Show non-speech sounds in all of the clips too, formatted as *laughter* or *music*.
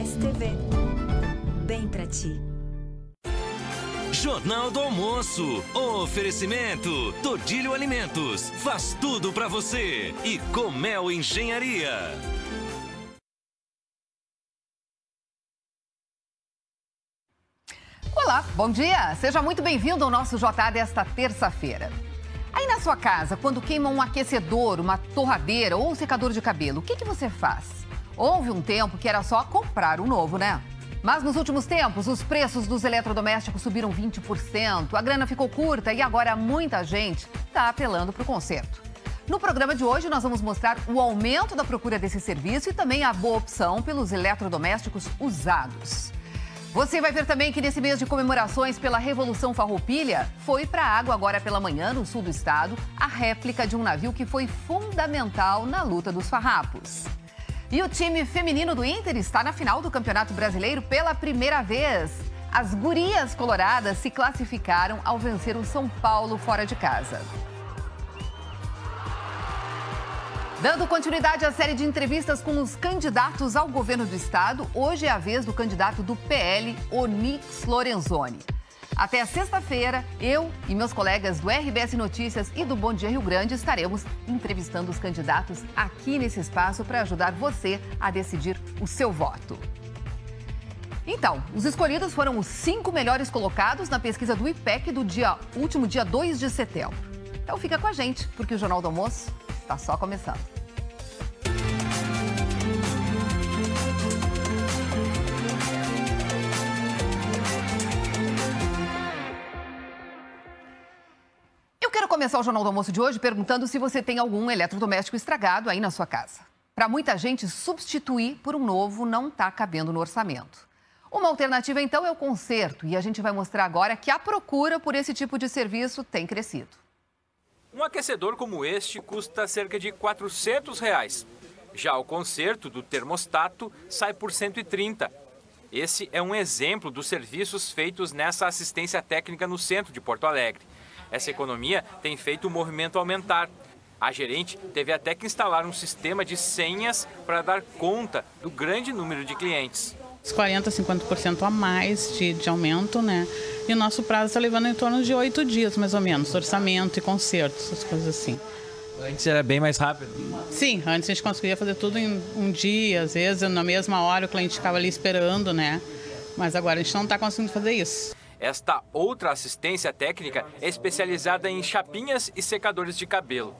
STV. Bem para ti. Jornal do Almoço. Oferecimento. Todilho Alimentos. Faz tudo para você. E Comel Engenharia. Olá, bom dia. Seja muito bem-vindo ao nosso JA desta terça-feira. Aí na sua casa, quando queima um aquecedor, uma torradeira ou um secador de cabelo, o que, que você faz? Houve um tempo que era só comprar um novo, né? Mas nos últimos tempos, os preços dos eletrodomésticos subiram 20%, a grana ficou curta e agora muita gente está apelando para o conserto. No programa de hoje, nós vamos mostrar o aumento da procura desse serviço e também a boa opção pelos eletrodomésticos usados. Você vai ver também que nesse mês de comemorações pela Revolução Farroupilha, foi para a água agora pela manhã, no sul do estado, a réplica de um navio que foi fundamental na luta dos farrapos. E o time feminino do Inter está na final do Campeonato Brasileiro pela primeira vez. As gurias coloradas se classificaram ao vencer o São Paulo fora de casa. Dando continuidade à série de entrevistas com os candidatos ao governo do estado, hoje é a vez do candidato do PL, Onix Lorenzoni. Até sexta-feira, eu e meus colegas do RBS Notícias e do Bom Dia Rio Grande estaremos entrevistando os candidatos aqui nesse espaço para ajudar você a decidir o seu voto. Então, os escolhidos foram os cinco melhores colocados na pesquisa do IPEC do dia, último dia 2 de setembro. Então fica com a gente, porque o Jornal do Almoço está só começando. começar o Jornal do Almoço de hoje perguntando se você tem algum eletrodoméstico estragado aí na sua casa. Para muita gente, substituir por um novo não está cabendo no orçamento. Uma alternativa, então, é o conserto, e a gente vai mostrar agora que a procura por esse tipo de serviço tem crescido. Um aquecedor como este custa cerca de 400 reais. Já o conserto do termostato sai por 130. Esse é um exemplo dos serviços feitos nessa assistência técnica no centro de Porto Alegre. Essa economia tem feito o movimento aumentar. A gerente teve até que instalar um sistema de senhas para dar conta do grande número de clientes. Os 40%, 50% a mais de, de aumento, né? E o nosso prazo está levando em torno de oito dias, mais ou menos, orçamento e concertos, essas coisas assim. Antes era bem mais rápido? Sim, antes a gente conseguia fazer tudo em um dia, às vezes na mesma hora o cliente ficava ali esperando, né? Mas agora a gente não está conseguindo fazer isso. Esta outra assistência técnica é especializada em chapinhas e secadores de cabelo.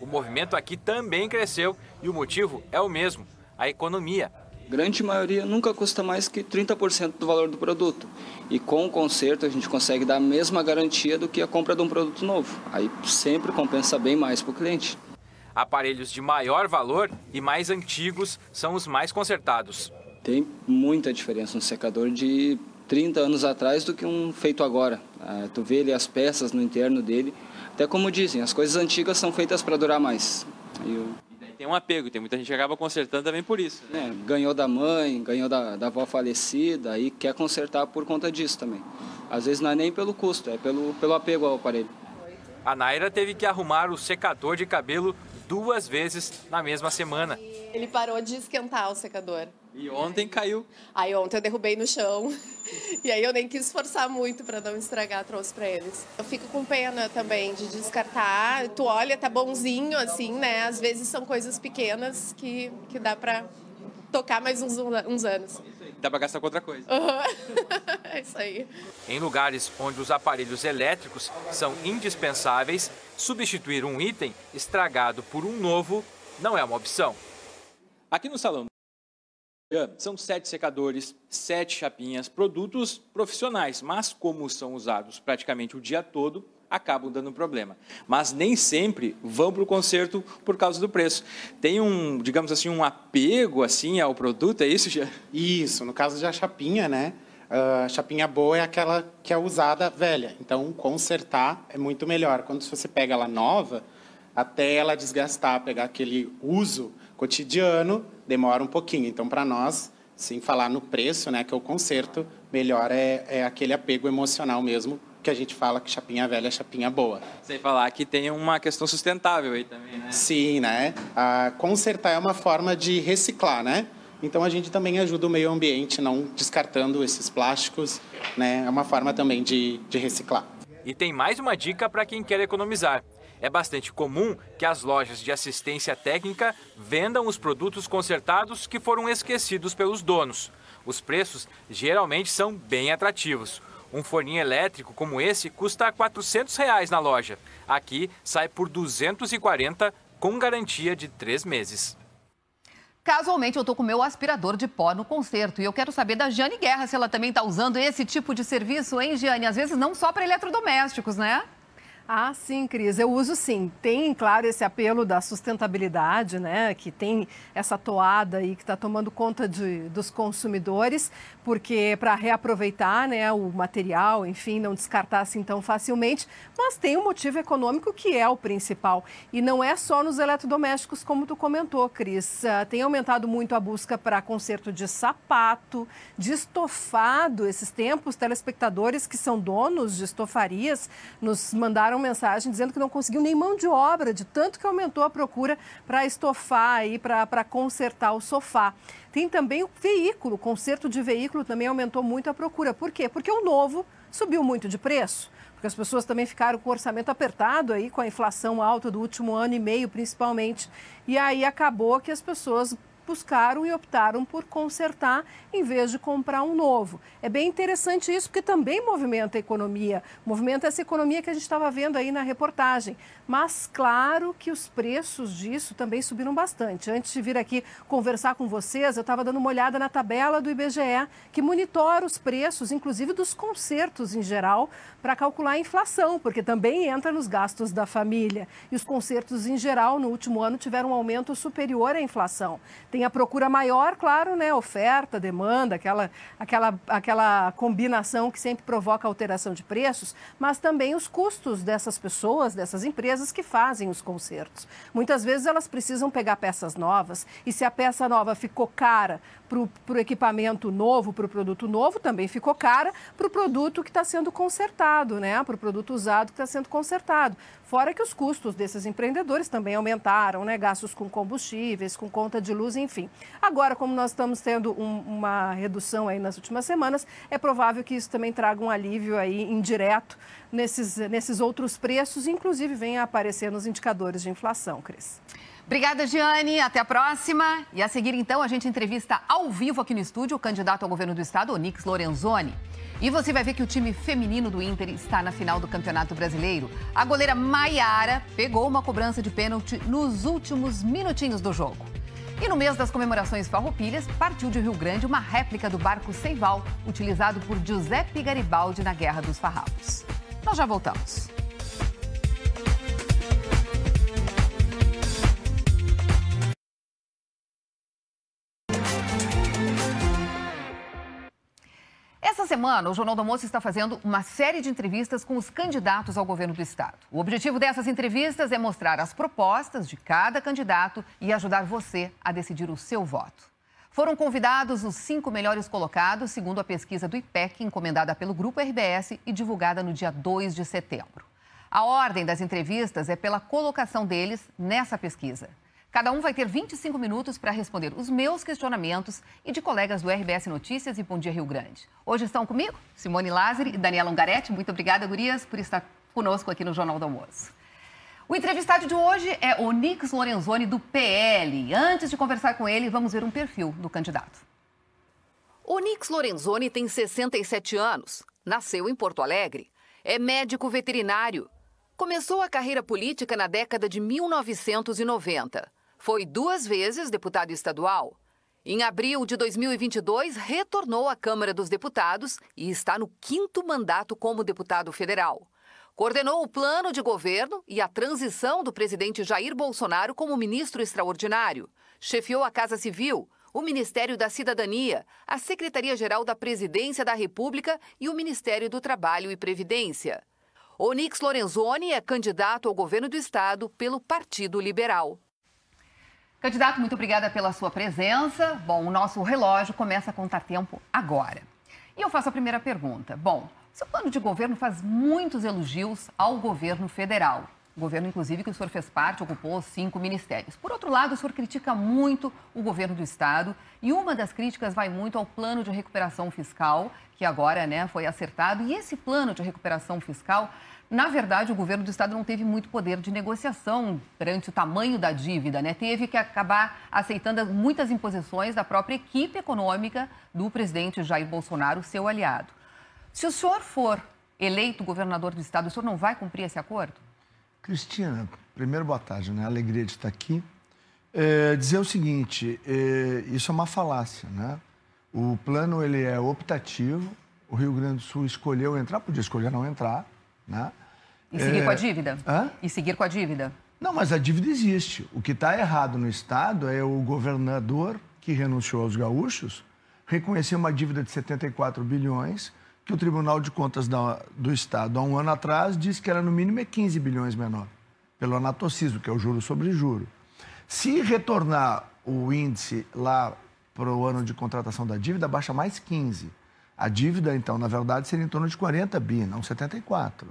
O movimento aqui também cresceu e o motivo é o mesmo: a economia. Grande maioria nunca custa mais que 30% do valor do produto. E com o conserto a gente consegue dar a mesma garantia do que a compra de um produto novo. Aí sempre compensa bem mais para o cliente. Aparelhos de maior valor e mais antigos são os mais consertados. Tem muita diferença. no secador de 30 anos atrás do que um feito agora. Ah, tu vê ali as peças no interno dele. Até como dizem, as coisas antigas são feitas para durar mais. Eu... tem um apego, tem muita gente que acaba consertando também por isso. Né? É, ganhou da mãe, ganhou da, da avó falecida e quer consertar por conta disso também. Às vezes não é nem pelo custo, é pelo, pelo apego ao aparelho. A Naira teve que arrumar o secador de cabelo duas vezes na mesma semana. Ele parou de esquentar o secador. E ontem caiu. Aí ontem eu derrubei no chão. *laughs* e aí eu nem quis esforçar muito para não estragar, trouxe para eles. Eu fico com pena também de descartar. Tu olha, tá bonzinho assim, né? Às vezes são coisas pequenas que, que dá para tocar mais uns, uns anos. Dá para gastar com outra coisa. Uhum. *laughs* é isso aí. Em lugares onde os aparelhos elétricos são indispensáveis, substituir um item estragado por um novo não é uma opção. Aqui no salão é, são sete secadores, sete chapinhas, produtos profissionais, mas como são usados praticamente o dia todo, acabam dando problema. Mas nem sempre vão para o conserto por causa do preço. Tem um, digamos assim, um apego assim ao produto, é isso, Jean? Isso, no caso da chapinha, né? Uh, chapinha boa é aquela que é usada velha. Então, consertar é muito melhor. Quando você pega ela nova, até ela desgastar, pegar aquele uso cotidiano, demora um pouquinho. Então, para nós, sem falar no preço, né, que é o conserto, melhor é, é aquele apego emocional mesmo, que a gente fala que chapinha velha é chapinha boa. Sem falar que tem uma questão sustentável aí também, né? Sim, né? consertar é uma forma de reciclar, né? Então a gente também ajuda o meio ambiente, não descartando esses plásticos, né? É uma forma também de, de reciclar. E tem mais uma dica para quem quer economizar. É bastante comum que as lojas de assistência técnica vendam os produtos consertados que foram esquecidos pelos donos. Os preços geralmente são bem atrativos. Um forninho elétrico como esse custa R$ 400 reais na loja. Aqui sai por 240 com garantia de três meses. Casualmente, eu estou com o meu aspirador de pó no conserto e eu quero saber da Giane Guerra se ela também está usando esse tipo de serviço, hein, Giane? Às vezes não só para eletrodomésticos, né? Ah, sim, Cris, eu uso sim. Tem, claro, esse apelo da sustentabilidade, né? Que tem essa toada aí que está tomando conta de, dos consumidores, porque para reaproveitar né, o material, enfim, não descartar assim tão facilmente, mas tem um motivo econômico que é o principal. E não é só nos eletrodomésticos, como tu comentou, Cris. Ah, tem aumentado muito a busca para conserto de sapato, de estofado. Esses tempos, telespectadores que são donos de estofarias nos mandaram mandaram mensagem dizendo que não conseguiu nem mão de obra, de tanto que aumentou a procura para estofar e para consertar o sofá. Tem também o veículo, o conserto de veículo também aumentou muito a procura. Por quê? Porque o novo subiu muito de preço porque as pessoas também ficaram com o orçamento apertado aí, com a inflação alta do último ano e meio, principalmente. E aí acabou que as pessoas buscaram e optaram por consertar em vez de comprar um novo. É bem interessante isso, porque também movimenta a economia, movimenta essa economia que a gente estava vendo aí na reportagem. Mas claro que os preços disso também subiram bastante. Antes de vir aqui conversar com vocês, eu estava dando uma olhada na tabela do IBGE, que monitora os preços, inclusive dos concertos em geral, para calcular a inflação, porque também entra nos gastos da família. E os concertos em geral, no último ano, tiveram um aumento superior à inflação. Tem a procura maior, claro, né? Oferta, demanda, aquela, aquela, aquela combinação que sempre provoca alteração de preços, mas também os custos dessas pessoas, dessas empresas que fazem os concertos. Muitas vezes elas precisam pegar peças novas e se a peça nova ficou cara para o equipamento novo, para o produto novo, também ficou cara para o produto que está sendo consertado, né? Para o produto usado que está sendo consertado. Fora que os custos desses empreendedores também aumentaram, né? Gastos com combustíveis, com conta de luz, enfim. Agora, como nós estamos tendo um, uma redução aí nas últimas semanas, é provável que isso também traga um alívio aí indireto nesses, nesses outros preços, inclusive venha a aparecer nos indicadores de inflação, Cris. Obrigada, Giane. Até a próxima. E a seguir, então, a gente entrevista ao vivo aqui no estúdio o candidato ao governo do estado, Onix Lorenzoni. E você vai ver que o time feminino do Inter está na final do Campeonato Brasileiro. A goleira Maiara pegou uma cobrança de pênalti nos últimos minutinhos do jogo. E no mês das comemorações farroupilhas, partiu de Rio Grande uma réplica do barco Seival, utilizado por Giuseppe Garibaldi na Guerra dos Farrapos. Nós já voltamos. Essa semana, o Jornal do Almoço está fazendo uma série de entrevistas com os candidatos ao governo do Estado. O objetivo dessas entrevistas é mostrar as propostas de cada candidato e ajudar você a decidir o seu voto. Foram convidados os cinco melhores colocados, segundo a pesquisa do IPEC, encomendada pelo Grupo RBS e divulgada no dia 2 de setembro. A ordem das entrevistas é pela colocação deles nessa pesquisa. Cada um vai ter 25 minutos para responder os meus questionamentos e de colegas do RBS Notícias e Bom Dia Rio Grande. Hoje estão comigo Simone Lázari e Daniela Ungaretti. Muito obrigada, gurias, por estar conosco aqui no Jornal do Almoço. O entrevistado de hoje é Onix Lorenzoni, do PL. Antes de conversar com ele, vamos ver um perfil do candidato. Onix Lorenzoni tem 67 anos, nasceu em Porto Alegre, é médico veterinário. Começou a carreira política na década de 1990. Foi duas vezes deputado estadual. Em abril de 2022, retornou à Câmara dos Deputados e está no quinto mandato como deputado federal. Coordenou o plano de governo e a transição do presidente Jair Bolsonaro como ministro extraordinário. Chefiou a Casa Civil, o Ministério da Cidadania, a Secretaria-Geral da Presidência da República e o Ministério do Trabalho e Previdência. Onix Lorenzoni é candidato ao governo do estado pelo Partido Liberal. Candidato, muito obrigada pela sua presença. Bom, o nosso relógio começa a contar tempo agora. E eu faço a primeira pergunta. Bom, seu plano de governo faz muitos elogios ao governo federal. O governo, inclusive, que o senhor fez parte, ocupou cinco ministérios. Por outro lado, o senhor critica muito o governo do Estado e uma das críticas vai muito ao plano de recuperação fiscal, que agora né, foi acertado. E esse plano de recuperação fiscal na verdade, o governo do estado não teve muito poder de negociação perante o tamanho da dívida, né? Teve que acabar aceitando muitas imposições da própria equipe econômica do presidente Jair Bolsonaro, seu aliado. Se o senhor for eleito governador do estado, o senhor não vai cumprir esse acordo? Cristina, primeiro boa tarde, né? Alegria de estar aqui. É, dizer o seguinte, é, isso é uma falácia, né? O plano ele é optativo. O Rio Grande do Sul escolheu entrar, podia escolher não entrar, né? E seguir é... com a é. dívida? Hã? E seguir com a dívida? Não, mas a dívida existe. O que está errado no Estado é o governador que renunciou aos gaúchos reconhecer uma dívida de 74 bilhões que o Tribunal de Contas do Estado, há um ano atrás, disse que era no mínimo é 15 bilhões menor, pelo anatocismo, que é o juro sobre juro. Se retornar o índice lá para o ano de contratação da dívida, baixa mais 15. A dívida, então, na verdade, seria em torno de 40 bi, não 74.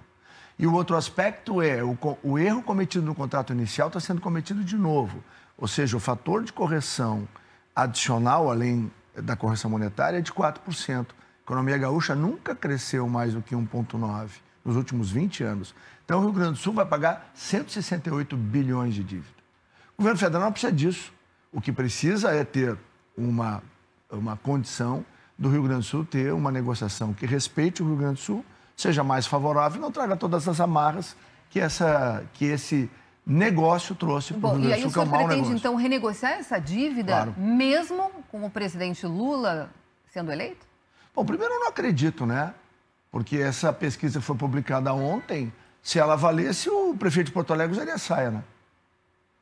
E o outro aspecto é o, o erro cometido no contrato inicial está sendo cometido de novo. Ou seja, o fator de correção adicional, além da correção monetária, é de 4%. A economia gaúcha nunca cresceu mais do que 1,9% nos últimos 20 anos. Então, o Rio Grande do Sul vai pagar 168 bilhões de dívida. O governo federal não precisa disso. O que precisa é ter uma, uma condição do Rio Grande do Sul ter uma negociação que respeite o Rio Grande do Sul seja mais favorável e não traga todas as amarras que, essa, que esse negócio trouxe para o Rio Grande do Sul. E aí é o senhor é um pretende, então, renegociar essa dívida, claro. mesmo com o presidente Lula sendo eleito? Bom, primeiro eu não acredito, né? Porque essa pesquisa foi publicada ontem. Se ela valesse, o prefeito de Porto Alegre usaria saia, né?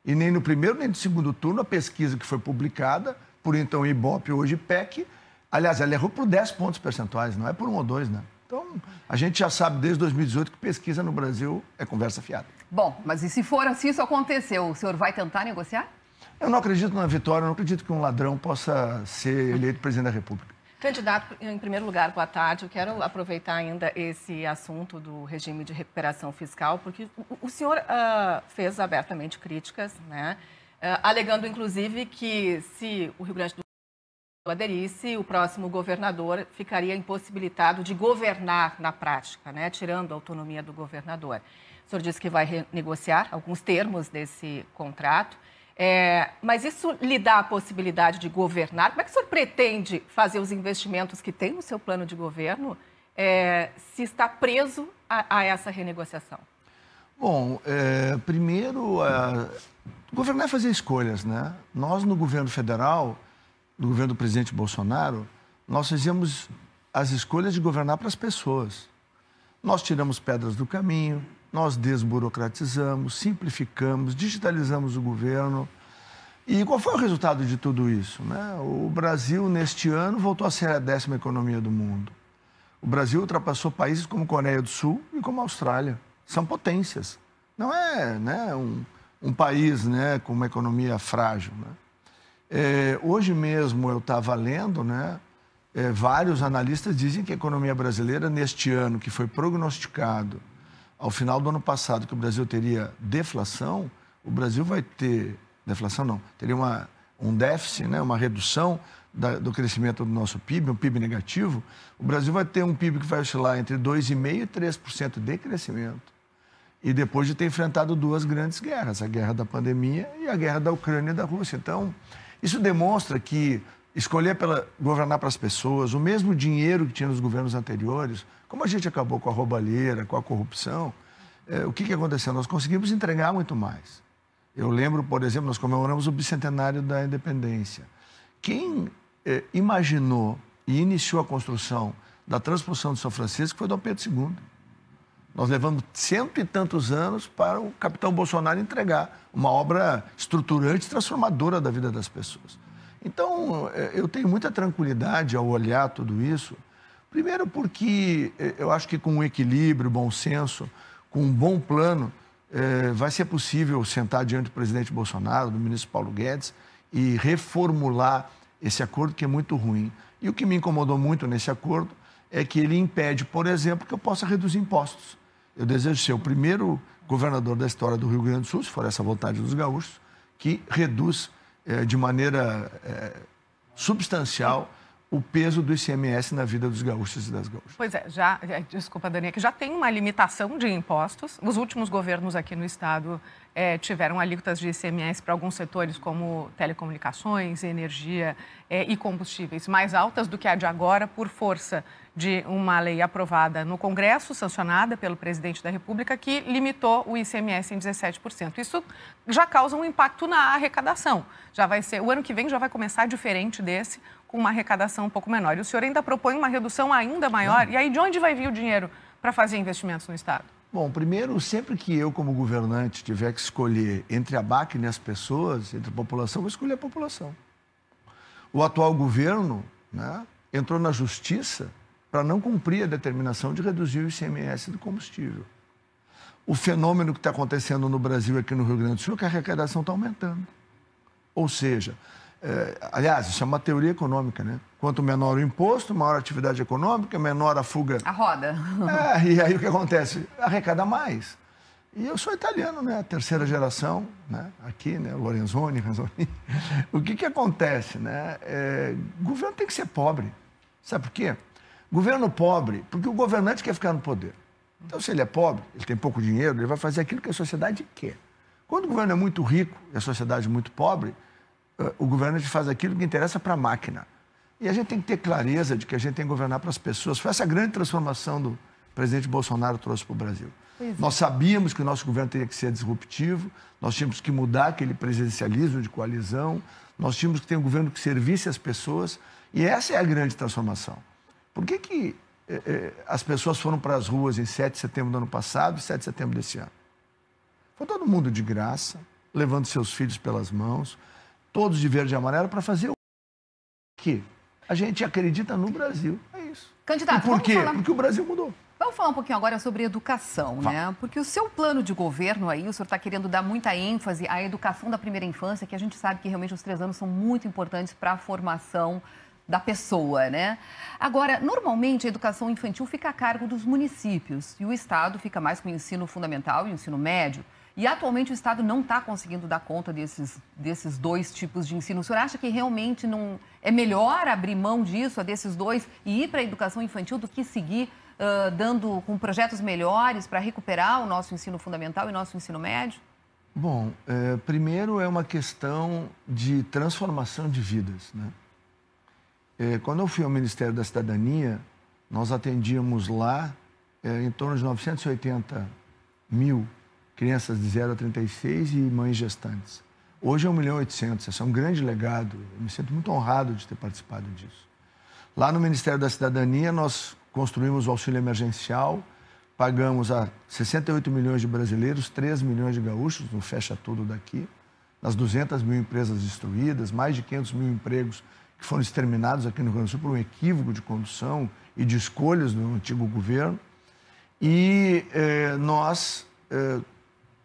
E nem no primeiro nem no segundo turno, a pesquisa que foi publicada, por então Ibope, hoje PEC, aliás, ela errou por 10 pontos percentuais, não é por um ou dois, né? Então, a gente já sabe desde 2018 que pesquisa no Brasil é conversa fiada. Bom, mas e se for assim, isso aconteceu, o senhor vai tentar negociar? Eu não acredito na vitória, eu não acredito que um ladrão possa ser eleito presidente da República. Candidato, em primeiro lugar, boa tarde. Eu quero aproveitar ainda esse assunto do regime de recuperação fiscal, porque o senhor uh, fez abertamente críticas, né? Uh, alegando inclusive que se o Rio Grande do aderisse, o próximo governador ficaria impossibilitado de governar na prática, né, tirando a autonomia do governador. O senhor disse que vai renegociar alguns termos desse contrato, é, mas isso lhe dá a possibilidade de governar? Como é que o senhor pretende fazer os investimentos que tem no seu plano de governo é, se está preso a, a essa renegociação? Bom, é, primeiro, governar é fazer escolhas, né? Nós, no governo federal, do governo do presidente Bolsonaro, nós fizemos as escolhas de governar para as pessoas. Nós tiramos pedras do caminho, nós desburocratizamos, simplificamos, digitalizamos o governo. E qual foi o resultado de tudo isso? Né? O Brasil, neste ano, voltou a ser a décima economia do mundo. O Brasil ultrapassou países como Coreia do Sul e como Austrália. São potências. Não é né, um, um país né, com uma economia frágil. Né? É, hoje mesmo eu estava lendo, né? É, vários analistas dizem que a economia brasileira, neste ano que foi prognosticado, ao final do ano passado, que o Brasil teria deflação, o Brasil vai ter. Deflação não, teria uma, um déficit, né? uma redução da, do crescimento do nosso PIB, um PIB negativo. O Brasil vai ter um PIB que vai oscilar entre 2,5% e 3% de crescimento. E depois de ter enfrentado duas grandes guerras, a guerra da pandemia e a guerra da Ucrânia e da Rússia. Então, isso demonstra que escolher pela governar para as pessoas, o mesmo dinheiro que tinha nos governos anteriores, como a gente acabou com a roubalheira, com a corrupção, é, o que, que aconteceu? Nós conseguimos entregar muito mais. Eu lembro, por exemplo, nós comemoramos o bicentenário da independência. Quem é, imaginou e iniciou a construção da transposição de São Francisco foi Dom Pedro II. Nós levamos cento e tantos anos para o capitão Bolsonaro entregar uma obra estruturante e transformadora da vida das pessoas. Então, eh, eu tenho muita tranquilidade ao olhar tudo isso. Primeiro, porque eh, eu acho que com um equilíbrio, bom senso, com um bom plano, eh, vai ser possível sentar diante do presidente Bolsonaro, do ministro Paulo Guedes, e reformular esse acordo que é muito ruim. E o que me incomodou muito nesse acordo é que ele impede, por exemplo, que eu possa reduzir impostos. Eu desejo ser o primeiro governador da história do Rio Grande do Sul, se for essa vontade dos gaúchos, que reduz eh, de maneira eh, substancial o peso do ICMS na vida dos gaúchos e das gaúchas. Pois é, já, é, desculpa, Dani, é que já tem uma limitação de impostos. Os últimos governos aqui no estado é, tiveram alíquotas de ICMS para alguns setores, como telecomunicações, energia é, e combustíveis, mais altas do que a de agora, por força de uma lei aprovada no Congresso, sancionada pelo presidente da República, que limitou o ICMS em 17%. Isso já causa um impacto na arrecadação. Já vai ser, o ano que vem já vai começar diferente desse, com uma arrecadação um pouco menor. E o senhor ainda propõe uma redução ainda maior. E aí de onde vai vir o dinheiro para fazer investimentos no estado? Bom, primeiro, sempre que eu, como governante, tiver que escolher entre a BAC e as pessoas, entre a população, vou escolher a população. O atual governo né, entrou na justiça para não cumprir a determinação de reduzir o ICMS do combustível. O fenômeno que está acontecendo no Brasil e aqui no Rio Grande do Sul é que a arrecadação está aumentando. Ou seja, é, aliás, isso é uma teoria econômica, né? Quanto menor o imposto, maior a atividade econômica, menor a fuga. A roda. É, e aí o que acontece? Arrecada mais. E eu sou italiano, né? Terceira geração, né? Aqui, né? Lorenzoni, Ranzoni. *laughs* O que que acontece, né? É, eh, o governo tem que ser pobre. Sabe por quê? Governo pobre, porque o governante quer ficar no poder. Então, se ele é pobre, ele tem pouco dinheiro, ele vai fazer aquilo que a sociedade quer. Quando o governo é muito rico e a sociedade é muito pobre, eh, o governante faz aquilo que interessa para a máquina. E a gente tem que ter clareza de que a gente tem que governar para as pessoas. Foi essa grande transformação do presidente Bolsonaro trouxe para o Brasil. É. Nós sabíamos que o nosso governo teria que ser disruptivo, nós tínhamos que mudar aquele presidencialismo de coalizão, nós tínhamos que ter um governo que servisse as pessoas, e essa é a grande transformação. Por que, que eh, eh, as pessoas foram para as ruas em 7 de setembro do ano passado e 7 de setembro desse ano? Foi todo mundo de graça, levando seus filhos pelas mãos, todos de verde e amarelo, para fazer o que a gente acredita no Brasil. É isso. Candidato, e por quê? Falar... Porque o Brasil mudou. Vamos falar um pouquinho agora sobre educação, Fala. né? Porque o seu plano de governo aí, o senhor está querendo dar muita ênfase à educação da primeira infância, que a gente sabe que realmente os três anos são muito importantes para a formação da pessoa, né? Agora, normalmente a educação infantil fica a cargo dos municípios e o Estado fica mais com o ensino fundamental e o ensino médio. E atualmente o Estado não está conseguindo dar conta desses, desses dois tipos de ensino. O senhor acha que realmente não é melhor abrir mão disso, desses dois, e ir para a educação infantil do que seguir uh, dando com projetos melhores para recuperar o nosso ensino fundamental e nosso ensino médio? Bom, é, primeiro é uma questão de transformação de vidas, né? É, quando eu fui ao Ministério da Cidadania, nós atendíamos lá é, em torno de 980 mil crianças de 0 a 36 e mães gestantes. Hoje é 1 milhão e 800, isso é um grande legado. Eu me sinto muito honrado de ter participado disso. Lá no Ministério da Cidadania, nós construímos o auxílio emergencial, pagamos a 68 milhões de brasileiros, 3 milhões de gaúchos, não fecha tudo daqui, nas 200 mil empresas destruídas, mais de 500 mil empregos que foram exterminados aqui no Rio Grande do Sul por um equívoco de condução e de escolhas do antigo governo. E eh, nós, eh,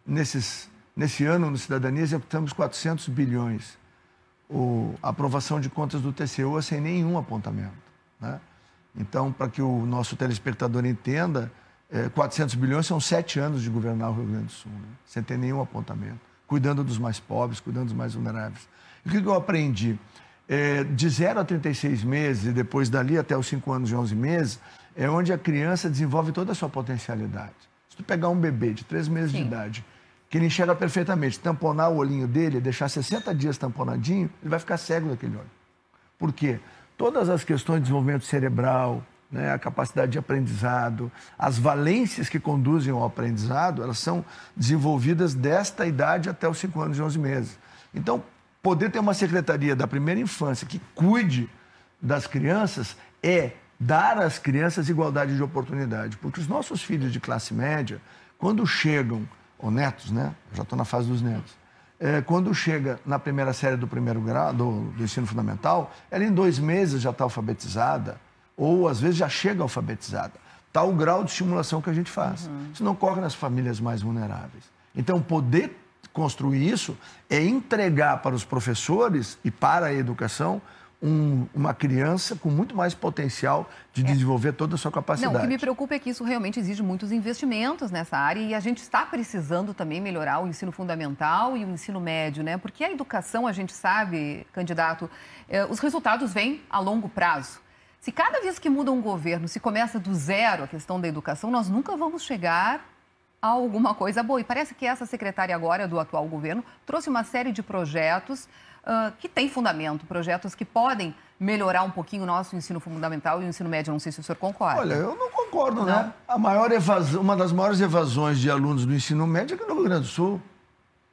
nesses, nesse ano, no Cidadania, executamos 400 bilhões. O, a aprovação de contas do TCU é sem nenhum apontamento. Né? Então, para que o nosso telespectador entenda, eh, 400 bilhões são sete anos de governar o Rio Grande do Sul, né? sem ter nenhum apontamento, cuidando dos mais pobres, cuidando dos mais vulneráveis. E o que, que eu aprendi? é, de 0 a 36 meses e depois dali até os 5 anos e 11 meses, é onde a criança desenvolve toda a sua potencialidade. Se tu pegar um bebê de 3 meses Sim. de idade, que ele enxerga perfeitamente, tamponar o olhinho dele, deixar 60 dias tamponadinho, ele vai ficar cego daquele olho. Por quê? Todas as questões de desenvolvimento cerebral, né, a capacidade de aprendizado, as valências que conduzem ao aprendizado, elas são desenvolvidas desta idade até os 5 anos e 11 meses. Então, poder ter uma secretaria da primeira infância que cuide das crianças é dar às crianças igualdade de oportunidade. Porque os nossos filhos de classe média, quando chegam, ou netos, né? Eu já estou na fase dos netos. É, quando chega na primeira série do primeiro grau, do, do ensino fundamental, ela em dois meses já está alfabetizada, ou às vezes já chega alfabetizada. Está o grau de estimulação que a gente faz. Uhum. Isso não ocorre nas famílias mais vulneráveis. Então, poder construir isso é entregar para os professores e para a educação um, uma criança com muito mais potencial de é. desenvolver toda a sua capacidade. Não, o que me preocupa é que isso realmente exige muitos investimentos nessa área e a gente está precisando também melhorar o ensino fundamental e o ensino médio, né? Porque a educação, a gente sabe, candidato, eh, os resultados vêm a longo prazo. Se cada vez que muda um governo se começa do zero a questão da educação, nós nunca vamos chegar alguma coisa boa. E parece que essa secretária agora do atual governo trouxe uma série de projetos uh, que têm fundamento, projetos que podem melhorar um pouquinho o nosso ensino fundamental e o ensino médio. Não sei se o senhor concorda. Olha, eu não concordo, né? não. A maior evasão, uma das maiores evasões de alunos do ensino médio é aqui no Rio Grande do Sul.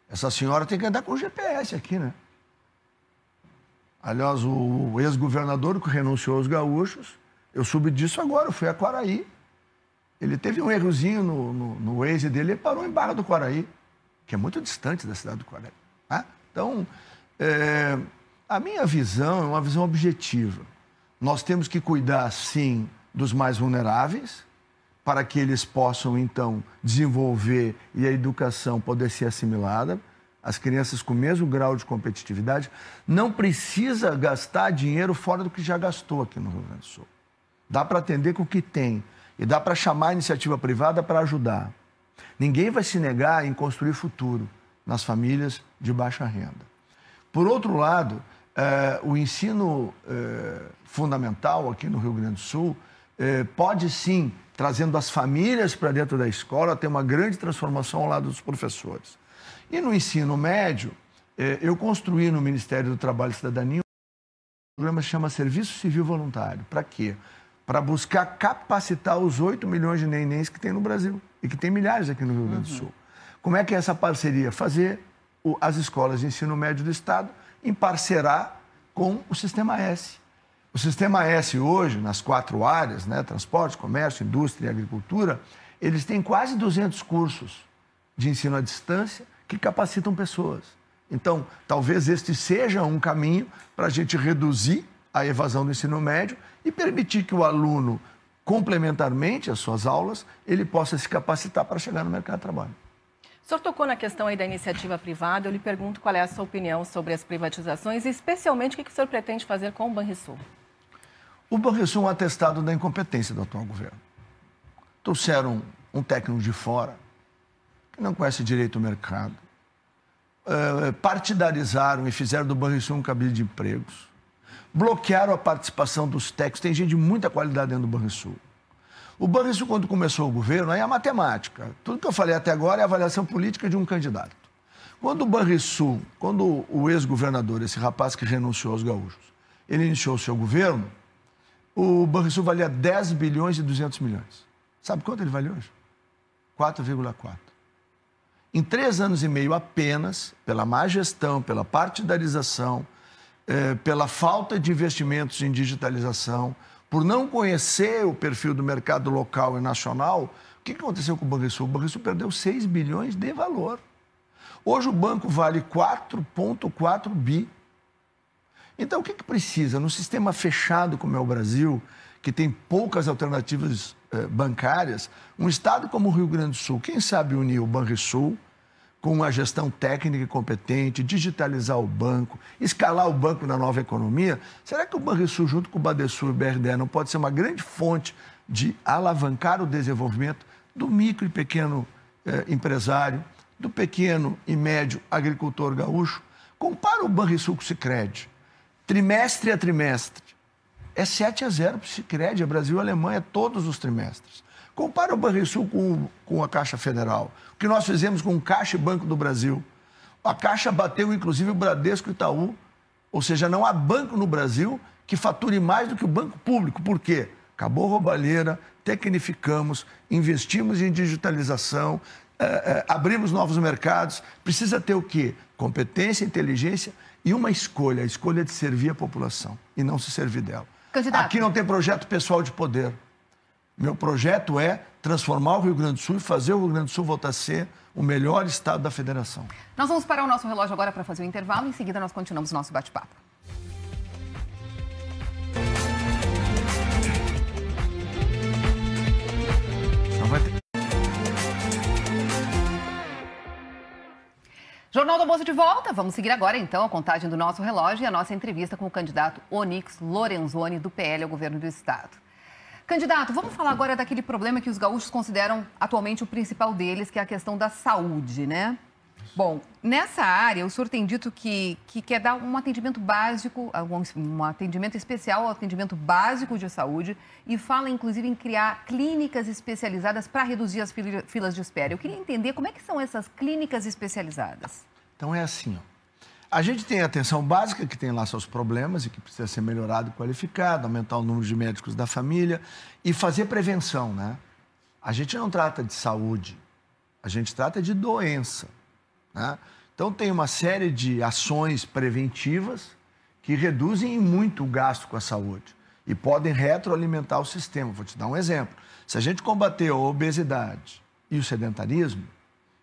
Essa senhora tem que andar com GPS aqui, né? Aliás, o ex-governador que renunciou aos gaúchos, eu soube disso agora, eu fui a Quaraí. Ele teve um errozinho no, no, no Waze dele, e parou em Barra do Quaraí, que é muito distante da cidade do Quaraí. Né? Então, é, a minha visão é uma visão objetiva. Nós temos que cuidar, sim, dos mais vulneráveis, para que eles possam, então, desenvolver e a educação poder ser assimilada. As crianças com o mesmo grau de competitividade não precisa gastar dinheiro fora do que já gastou aqui no Rio Grande do Sul. Dá para atender com o que tem. E dá para chamar a iniciativa privada para ajudar. Ninguém vai se negar em construir futuro nas famílias de baixa renda. Por outro lado, eh, o ensino eh, fundamental aqui no Rio Grande do Sul eh, pode sim, trazendo as famílias para dentro da escola, ter uma grande transformação ao lado dos professores. E no ensino médio, eh, eu construí no Ministério do Trabalho e Cidadania um programa que chama Serviço Civil Voluntário. Para quê? para buscar capacitar os 8 milhões de nenens que tem no Brasil e que tem milhares aqui no Rio Grande do uhum. Sul. Uhum. Como é que é essa parceria? Fazer o, as escolas de ensino médio do Estado emparcerar com o Sistema S. O Sistema S hoje, nas quatro áreas, né, transporte, comércio, indústria e agricultura, eles têm quase 200 cursos de ensino à distância que capacitam pessoas. Então, talvez este seja um caminho para a gente reduzir a evasão do ensino médio e permitir que o aluno, complementarmente às suas aulas, ele possa se capacitar para chegar no mercado de trabalho. O senhor tocou na questão aí da iniciativa privada. Eu lhe pergunto qual é a sua opinião sobre as privatizações e, especialmente, o que o senhor pretende fazer com o Banrisul. O Banrisul é um atestado da incompetência do atual governo. Trouxeram um técnico de fora que não conhece direito o mercado, eh, eh, partidarizaram e fizeram do Banrisul um cabide de empregos bloquearam a participação dos técnicos. Tem gente de muita qualidade dentro do Banrisul. O Banrisul, quando começou o governo, aí é a matemática. Tudo que eu falei até agora é a avaliação política de um candidato. Quando o Banrisul, quando o ex-governador, esse rapaz que renunciou aos gaúchos, ele iniciou o seu governo, o Banrisul valia 10 bilhões e 200 milhões. Sabe quanto ele vale hoje? 4,4. Em três anos e meio apenas, pela má gestão, pela partidarização, eh, pela falta de investimentos em digitalização, por não conhecer o perfil do mercado local e nacional, o que aconteceu com o Banco Sul? O Banco Sul perdeu 6 bilhões de valor. Hoje o banco vale 4,4 bi. Então, o que, que precisa? Num sistema fechado como é o Brasil, que tem poucas alternativas eh, bancárias, um estado como o Rio Grande do Sul, quem sabe unir o Banrisul, com uma gestão técnica e competente, digitalizar o banco, escalar o banco na nova economia, será que o Banrisul, junto com o Badesul e o BRD, não pode ser uma grande fonte de alavancar o desenvolvimento do micro e pequeno eh, empresário, do pequeno e médio agricultor gaúcho? Compara o Banrisul com o Sicredi, trimestre a trimestre. É 7 a 0 para o Sicredi, é Brasil e Alemanha todos os trimestres. Compara o Banrisul com, com a Caixa Federal. O que nós fizemos com o Caixa e Banco do Brasil. A Caixa bateu, inclusive, o Bradesco e o Itaú. Ou seja, não há banco no Brasil que fature mais do que o banco público. Por quê? Acabou a roubalheira, tecnificamos, investimos em digitalização, é, é, abrimos novos mercados. Precisa ter o quê? Competência, inteligência e uma escolha, a escolha de servir a população e não se servir dela. Candidato. Aqui não tem projeto pessoal de poder. Meu projeto é transformar o Rio Grande do Sul e fazer o Rio Grande do Sul voltar a ser o melhor estado da federação. Nós vamos parar o nosso relógio agora para fazer o um intervalo, em seguida nós continuamos o nosso bate-papo. Jornal do Almoço de volta. Vamos seguir agora, então, a contagem do nosso relógio e a nossa entrevista com o candidato Onix Lorenzoni, do PL ao governo do Estado. Candidato, vamos falar agora daquele problema que os gaúchos consideram atualmente o principal deles, que é a questão da saúde, né? Bom, nessa área, o senhor tem dito que, que quer dar um atendimento básico, um atendimento especial, um atendimento básico de saúde e fala, inclusive, em criar clínicas especializadas para reduzir as filas de espera. Eu queria entender como é que são essas clínicas especializadas. Então, é assim, ó a gente tem a atenção básica, que tem lá seus problemas e que precisa ser melhorado e qualificado, aumentar o número de médicos da família e fazer prevenção, né? A gente não trata de saúde, a gente trata de doença, né? Então tem uma série de ações preventivas que reduzem muito o gasto com a saúde e podem retroalimentar o sistema. Vou te dar um exemplo. Se a gente combater a obesidade e o sedentarismo,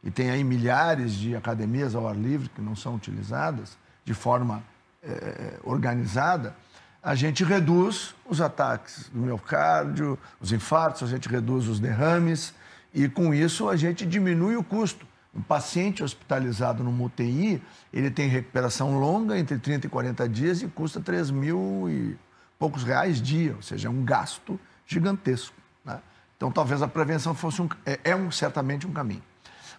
e tem aí milhares de academias ao ar livre que não são utilizadas de forma eh, eh, organizada, a gente reduz os ataques do miocárdio, os infartos, a gente reduz os derrames e com isso a gente diminui o custo. Um paciente hospitalizado numa UTI, ele tem recuperação longa, entre 30 e 40 dias, e custa 3 mil e poucos reais dia, ou seja, é um gasto gigantesco. Né? Então, talvez a prevenção fosse um, é, é um, certamente um caminho.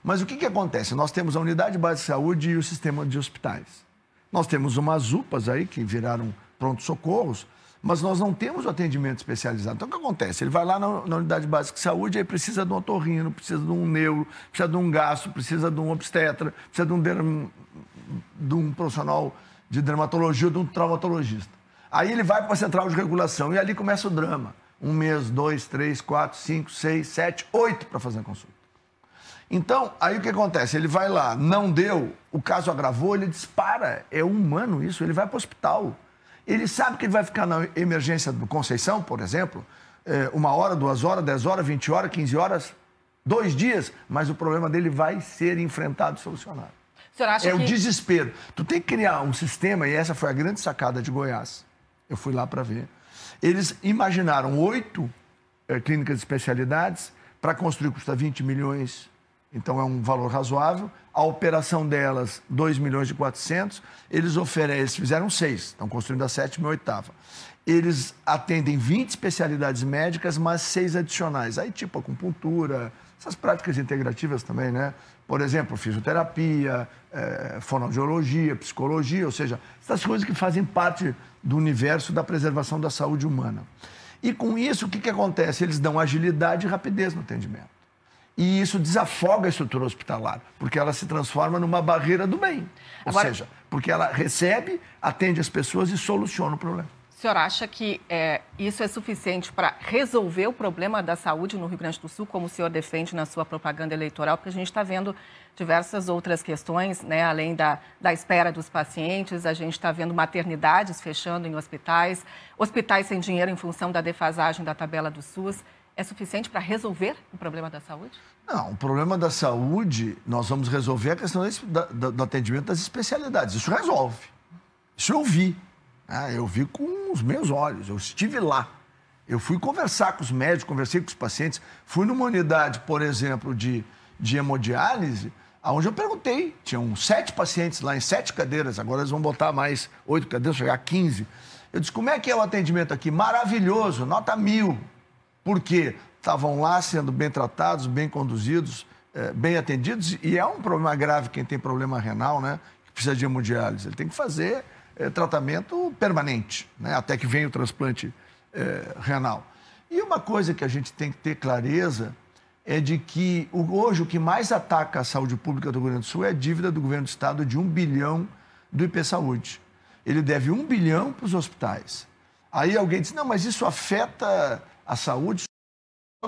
Mas o que, que acontece? Nós temos a unidade básica de saúde e o sistema de hospitais. Nós temos umas UPAs aí que viraram pronto-socorros, mas nós não temos o atendimento especializado. Então, o que acontece? Ele vai lá na, na unidade básica de saúde, aí precisa de um otorrino, precisa de um neuro, precisa de um gasto, precisa de um obstetra, precisa de um, derm... de um profissional de dermatologia ou de um traumatologista. Aí ele vai para a central de regulação e ali começa o drama. Um mês, dois, três, quatro, cinco, seis, sete, oito para fazer a consulta. Então, aí o que acontece? Ele vai lá, não deu, o caso agravou, ele dispara. É humano isso, ele vai para o hospital. Ele sabe que ele vai ficar na emergência do Conceição, por exemplo, eh, uma hora, duas horas, dez horas, vinte horas, quinze horas, dois dias, mas o problema dele vai ser enfrentado e solucionado. O acha é que... o desespero. Tu tem que criar um sistema, e essa foi a grande sacada de Goiás. Eu fui lá para ver. Eles imaginaram oito eh, clínicas de especialidades para construir custa 20 milhões, então é um valor razoável. A operação delas, 2 milhões e 400. Eles oferecem, fizeram seis, estão construindo a sétima e a oitava. Eles atendem 20 especialidades médicas, mais seis adicionais. Aí tipo acupuntura, essas práticas integrativas também, né? Por exemplo, fisioterapia, é, fonoaudiologia, psicologia, ou seja, essas coisas que fazem parte do universo da preservação da saúde humana. E com isso, o que, que acontece? Eles dão agilidade e rapidez no atendimento. E isso desafoga a estrutura hospitalar, porque ela se transforma numa barreira do bem. Agora... Ou seja, porque ela recebe, atende as pessoas e soluciona o problema. O senhor acha que é, isso é suficiente para resolver o problema da saúde no Rio Grande do Sul, como o senhor defende na sua propaganda eleitoral? Porque a gente está vendo diversas outras questões, né? além da, da espera dos pacientes, a gente está vendo maternidades fechando em hospitais, hospitais sem dinheiro em função da defasagem da tabela do SUS é suficiente para resolver o problema da saúde? Não, o problema da saúde, nós vamos resolver a questão da, do atendimento das especialidades. Isso resolve. Isso eu vi. Né? Eu vi com os meus olhos, eu estive lá. Eu fui conversar com os médicos, conversei com os pacientes, fui numa unidade, por exemplo, de, de hemodiálise, aonde eu perguntei. Tinham sete pacientes lá em sete cadeiras, agora eles vão botar mais oito cadeiras, chegar a quinze. Eu disse, como é que é o atendimento aqui? Maravilhoso, nota mil porque estavam lá sendo bem tratados, bem conduzidos, eh, bem atendidos, e é um problema grave quem tem problema renal, né? Que precisa de hemodiálise. Ele tem que fazer é, tratamento permanente, né? até que venha o transplante é, renal. E uma coisa que a gente tem que ter clareza é de que hoje o que mais ataca a saúde pública do Rio Grande do Sul é a dívida do governo do estado de um bilhão do IP Saúde. Ele deve um bilhão para os hospitais. Aí alguém diz, não, mas isso afeta a saúde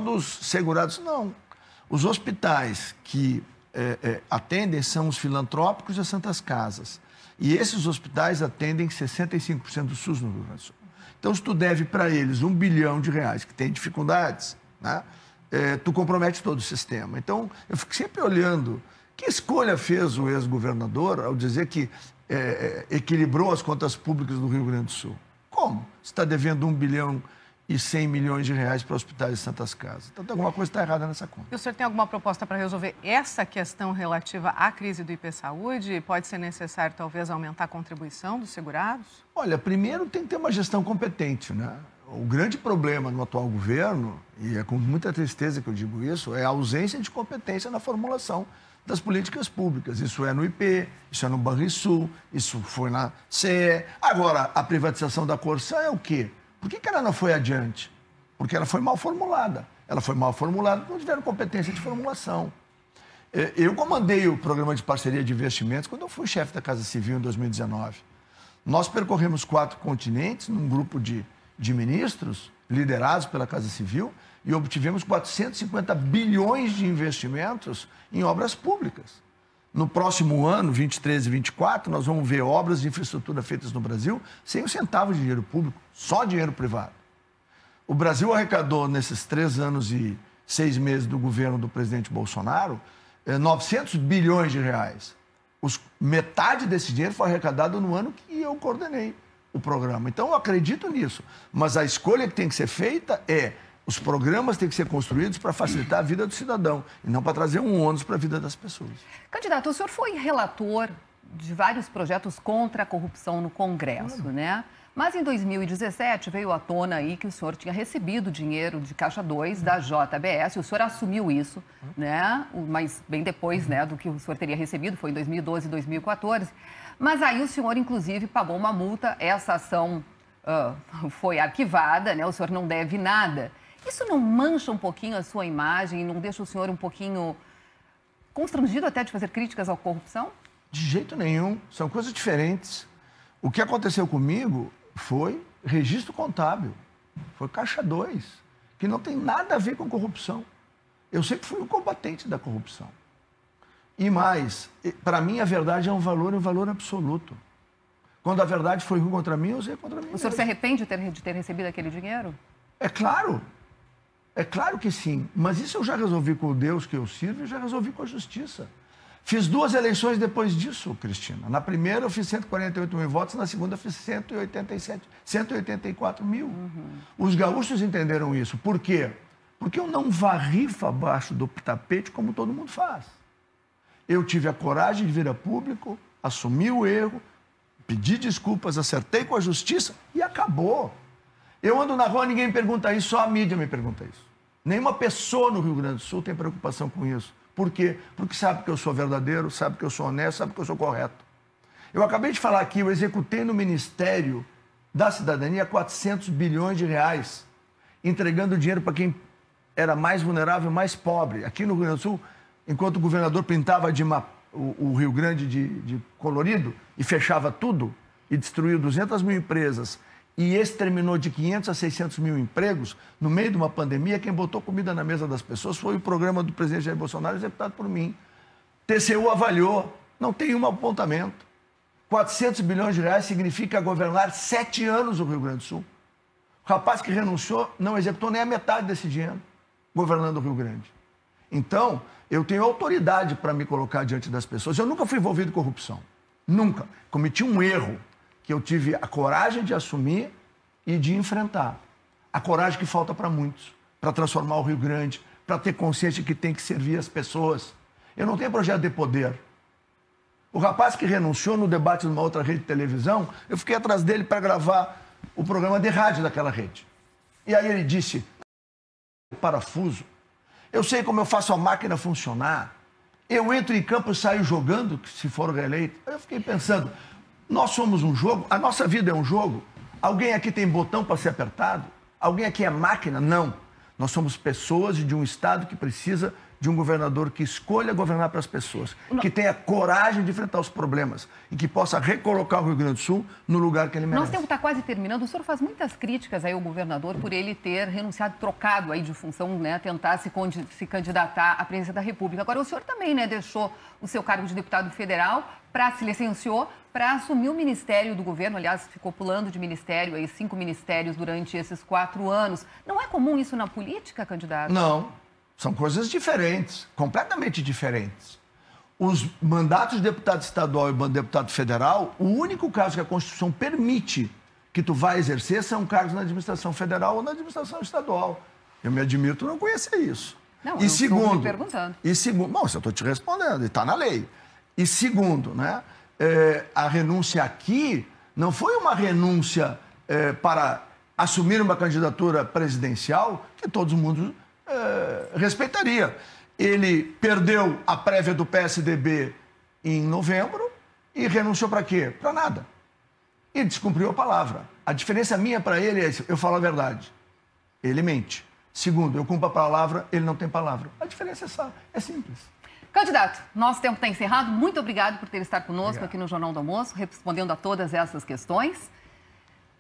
dos segurados. Não. Os hospitais que é, é, atendem são os filantrópicos e as Santas Casas. E esses hospitais atendem 65% do SUS no Rio Grande do Sul. Então, se tu deve para eles um bilhão de reais, que tem dificuldades, né? É, tu compromete todo o sistema. Então, eu fico sempre olhando que escolha fez o ex-governador ao dizer que é, é equilibrou as contas públicas do Rio Grande do Sul. Como? Está devendo um bilhão e 100 milhões de reais para hospitais e Santas Casas. Então, alguma coisa está errada nessa conta. E o senhor tem alguma proposta para resolver essa questão relativa à crise do IP Saúde? Pode ser necessário, talvez, aumentar a contribuição dos segurados? Olha, primeiro tem que ter uma gestão competente, né? O grande problema no atual governo, e é com muita tristeza que eu digo isso, é a ausência de competência na formulação das políticas públicas. Isso é no IP, isso é no Banrisul, isso foi na CE. Agora, a privatização da Corsã é o quê? Por que, que ela não foi adiante? Porque ela foi mal formulada. Ela foi mal formulada, não tiveram competência de formulação. É, eu comandei o programa de parceria de investimentos quando eu fui chefe da Casa Civil em 2019. Nós percorremos quatro continentes num grupo de, de ministros liderados pela Casa Civil e obtivemos 450 bilhões de investimentos em obras públicas. No próximo ano, 23 e 24, nós vamos ver obras de infraestrutura feitas no Brasil sem um centavo de dinheiro público, só dinheiro privado. O Brasil arrecadou, nesses três anos e seis meses do governo do presidente Bolsonaro, 900 eh, bilhões de reais. Os, metade desse dinheiro foi arrecadado no ano que eu coordenei o programa. Então, eu acredito nisso. Mas a escolha que tem que ser feita é os programas têm que ser construídos para facilitar a vida do cidadão e não para trazer um ônus para a vida das pessoas. Candidato, o senhor foi relator de vários projetos contra a corrupção no Congresso, claro. né? Mas em 2017 veio à tona aí que o senhor tinha recebido dinheiro de Caixa 2 da JBS, o senhor assumiu isso, uhum. né? Mas bem depois, né, do que o senhor teria recebido, foi em 2012 e 2014. Mas aí o senhor inclusive pagou uma multa, essa ação uh, *laughs* foi arquivada, né? O senhor não deve nada. Isso não mancha um pouquinho a sua imagem e não deixa o senhor um pouquinho constrangido até de fazer críticas à corrupção? De jeito nenhum, são coisas diferentes. O que aconteceu comigo foi registro contábil, foi Caixa 2, que não tem nada a ver com corrupção. Eu sempre fui um combatente da corrupção. E mais, para mim a verdade é um valor, um valor absoluto. Quando a verdade foi ruim contra mim, eu usei contra mim. O mesmo. senhor se arrepende de ter, de ter recebido aquele dinheiro? É claro, é claro que sim, mas isso eu já resolvi com o Deus que eu sirvo e já resolvi com a justiça. Fiz duas eleições depois disso, Cristina. Na primeira eu fiz 148 mil votos, na segunda eu fiz 187, 184 mil. Uhum. Os gaúchos entenderam isso. Por quê? Porque eu não varrifo abaixo do tapete como todo mundo faz. Eu tive a coragem de vir a público, assumi o erro, pedi desculpas, acertei com a justiça e acabou. Eu ando na rua, ninguém me pergunta isso, só a mídia me pergunta isso. Nenhuma pessoa no Rio Grande do Sul tem preocupação com isso. Por quê? Porque sabe que eu sou verdadeiro, sabe que eu sou honesto, sabe que eu sou correto. Eu acabei de falar aqui, eu executei no Ministério da Cidadania 400 bilhões de reais, entregando dinheiro para quem era mais vulnerável, mais pobre. Aqui no Rio Grande do Sul, enquanto o governador pintava de uma, o, o Rio Grande de, de colorido e fechava tudo e destruiu 200 mil empresas e exterminou de 500 a 600 mil empregos, no meio de uma pandemia, quem botou comida na mesa das pessoas foi o programa do presidente Jair Bolsonaro, executado por mim. TCU avaliou, não tem um apontamento. 400 bilhões de reais significa governar sete anos o Rio Grande do Sul. O rapaz que renunciou não executou nem a metade desse dinheiro governando o Rio Grande. Então, eu tenho autoridade para me colocar diante das pessoas. Eu nunca fui envolvido em corrupção. Nunca. Cometi um erro que eu tive a coragem de assumir e de enfrentar. A coragem que falta para muitos, para transformar o Rio Grande, para ter consciência que tem que servir as pessoas. Eu não tenho projeto de poder. O rapaz que renunciou no debate de uma outra rede de televisão, eu fiquei atrás dele para gravar o programa de rádio daquela rede. E aí ele disse: parafuso, eu sei como eu faço a máquina funcionar. Eu entro em campo e saio jogando, se for reeleito. Eu fiquei pensando, nós somos um jogo, a nossa vida é um jogo. Alguém aqui tem botão para ser apertado? Alguém aqui é máquina? Não. Nós somos pessoas de um Estado que precisa de um governador que escolha governar para as pessoas, Não. que tenha coragem de enfrentar os problemas e que possa recolocar o Rio Grande do Sul no lugar que ele merece. Nosso tempo está quase terminando. O senhor faz muitas críticas aí ao governador por ele ter renunciado, trocado aí de função, né, tentar se, se candidatar à presidência da República. Agora, o senhor também né, deixou o seu cargo de deputado federal para se licenciou para assumir o ministério do governo, aliás, ficou pulando de ministério aí cinco ministérios durante esses quatro anos. Não é comum isso na política, candidato? Não, são coisas diferentes, completamente diferentes. Os mandatos de deputado estadual e deputado federal, o único caso que a Constituição permite que tu vá exercer são cargos na administração federal ou na administração estadual. Eu me admito não conhecer isso. Não, e eu segundo, me perguntando. E segundo, bom, eu estou te respondendo, está na lei. E segundo, né, é, a renúncia aqui não foi uma renúncia é, para assumir uma candidatura presidencial que todo mundo é, respeitaria. Ele perdeu a prévia do PSDB em novembro e renunciou para quê? Para nada. E descumpriu a palavra. A diferença minha para ele é eu falo a verdade. Ele mente. Segundo, eu cumpro a palavra, ele não tem palavra. A diferença é, só, é simples. Candidato, nosso tempo está encerrado. Muito obrigado por ter estado conosco obrigado. aqui no Jornal do Almoço, respondendo a todas essas questões.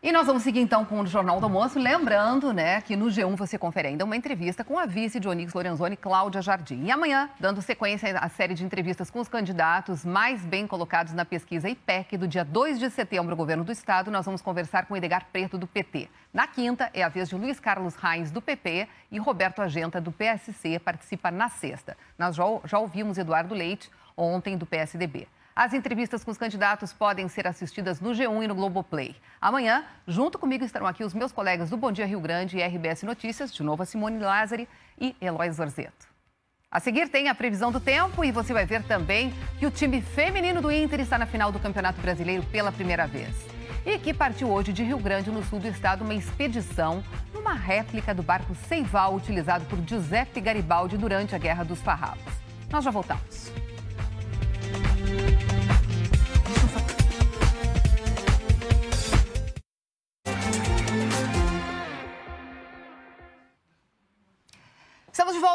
E nós vamos seguir então com o Jornal do Almoço, lembrando, né, que no G1 você confere ainda uma entrevista com a vice de Onix Lorenzoni, Cláudia Jardim. E amanhã, dando sequência à série de entrevistas com os candidatos mais bem colocados na pesquisa IPEC do dia 2 de setembro, governo do estado, nós vamos conversar com Edgar Preto do PT. Na quinta é a vez de Luiz Carlos Reis do PP e Roberto Agenta do PSC participa na sexta. Nós já, já ouvimos Eduardo Leite ontem do PSDB. As entrevistas com os candidatos podem ser assistidas no G1 e no Globoplay. Amanhã, junto comigo, estarão aqui os meus colegas do Bom Dia Rio Grande e RBS Notícias, de novo a Simone Lázari e Eloy Zorzeto. A seguir tem a previsão do tempo e você vai ver também que o time feminino do Inter está na final do Campeonato Brasileiro pela primeira vez. E que partiu hoje de Rio Grande, no sul do estado, uma expedição numa réplica do barco Seival utilizado por Giuseppe Garibaldi durante a Guerra dos Farrapos. Nós já voltamos.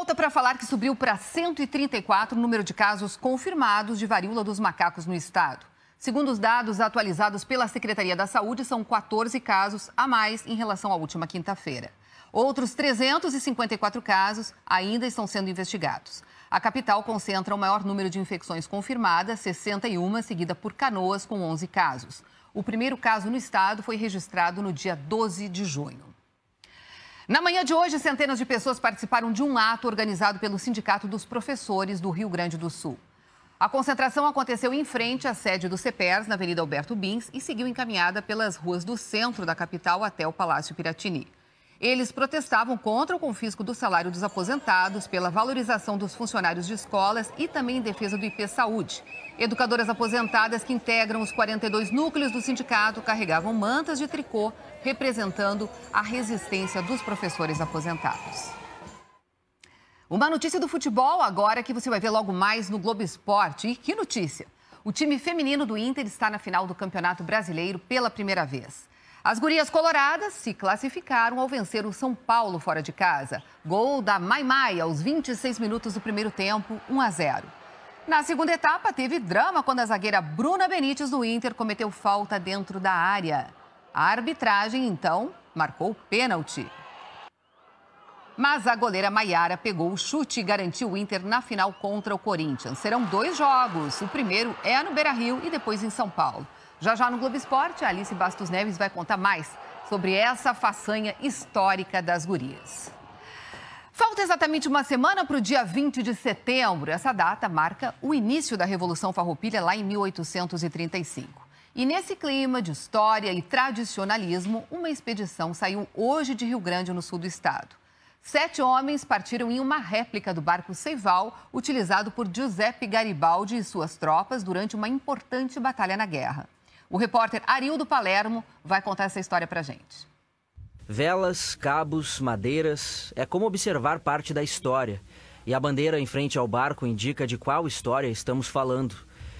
volta para falar que subiu para 134 o número de casos confirmados de varíola dos macacos no estado. Segundo os dados atualizados pela Secretaria da Saúde, são 14 casos a mais em relação à última quinta-feira. Outros 354 casos ainda estão sendo investigados. A capital concentra o maior número de infecções confirmadas, 61, seguida por Canoas, com 11 casos. O primeiro caso no estado foi registrado no dia 12 de junho. Na manhã de hoje, centenas de pessoas participaram de um ato organizado pelo Sindicato dos Professores do Rio Grande do Sul. A concentração aconteceu em frente à sede do CEPERS, na Avenida Alberto Bins, e seguiu encaminhada pelas ruas do centro da capital até o Palácio Piratini. Eles protestavam contra o confisco do salário dos aposentados, pela valorização dos funcionários de escolas e também em defesa do IP Saúde. Educadoras aposentadas que integram os 42 núcleos do sindicato carregavam mantas de tricô, representando a resistência dos professores aposentados. Uma notícia do futebol agora que você vai ver logo mais no Globo Esporte. E que notícia! O time feminino do Inter está na final do Campeonato Brasileiro pela primeira vez. As gurias coloradas se classificaram ao vencer o São Paulo fora de casa. Gol da Mai aos 26 minutos do primeiro tempo, 1 a 0. Na segunda etapa, teve drama quando a zagueira Bruna Benítez do Inter cometeu falta dentro da área. A arbitragem, então, marcou pênalti. Mas a goleira Maiara pegou o chute e garantiu o Inter na final contra o Corinthians. Serão dois jogos. O primeiro é no Beira-Rio e depois em São Paulo. Já já no Globo Esporte, a Alice Bastos Neves vai contar mais sobre essa façanha histórica das gurias. Falta exatamente uma semana para o dia 20 de setembro. Essa data marca o início da Revolução Farroupilha lá em 1835. E nesse clima de história e tradicionalismo, uma expedição saiu hoje de Rio Grande, no sul do estado. Sete homens partiram em uma réplica do barco Seival, utilizado por Giuseppe Garibaldi e suas tropas durante uma importante batalha na guerra. O repórter Arildo Palermo vai contar essa história para gente. Velas, cabos, madeiras, é como observar parte da história. E a bandeira em frente ao barco indica de qual história estamos falando.